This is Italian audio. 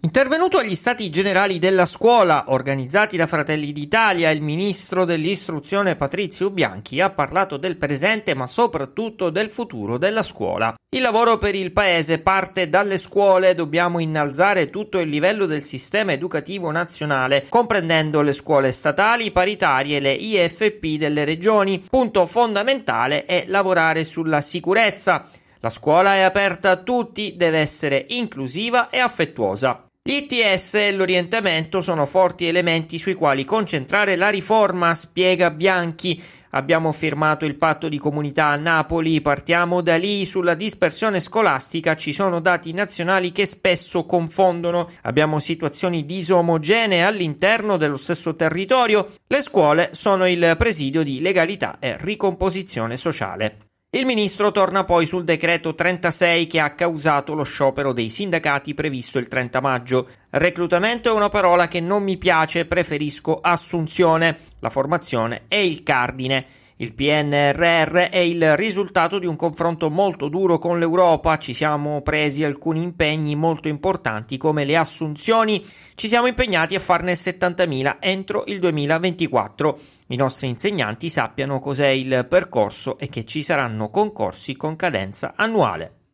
Intervenuto agli stati generali della scuola, organizzati da Fratelli d'Italia, il ministro dell'istruzione Patrizio Bianchi ha parlato del presente ma soprattutto del futuro della scuola. Il lavoro per il paese parte dalle scuole, dobbiamo innalzare tutto il livello del sistema educativo nazionale, comprendendo le scuole statali, paritarie, le IFP delle regioni. Punto fondamentale è lavorare sulla sicurezza. La scuola è aperta a tutti, deve essere inclusiva e affettuosa. L'ITS e l'orientamento sono forti elementi sui quali concentrare la riforma, spiega Bianchi. Abbiamo firmato il patto di comunità a Napoli, partiamo da lì. Sulla dispersione scolastica ci sono dati nazionali che spesso confondono. Abbiamo situazioni disomogenee all'interno dello stesso territorio. Le scuole sono il presidio di legalità e ricomposizione sociale. Il ministro torna poi sul decreto 36 che ha causato lo sciopero dei sindacati previsto il 30 maggio. Reclutamento è una parola che non mi piace, preferisco assunzione. La formazione è il cardine. Il PNRR è il risultato di un confronto molto duro con l'Europa, ci siamo presi alcuni impegni molto importanti come le assunzioni, ci siamo impegnati a farne 70.000 entro il 2024. I nostri insegnanti sappiano cos'è il percorso e che ci saranno concorsi con cadenza annuale.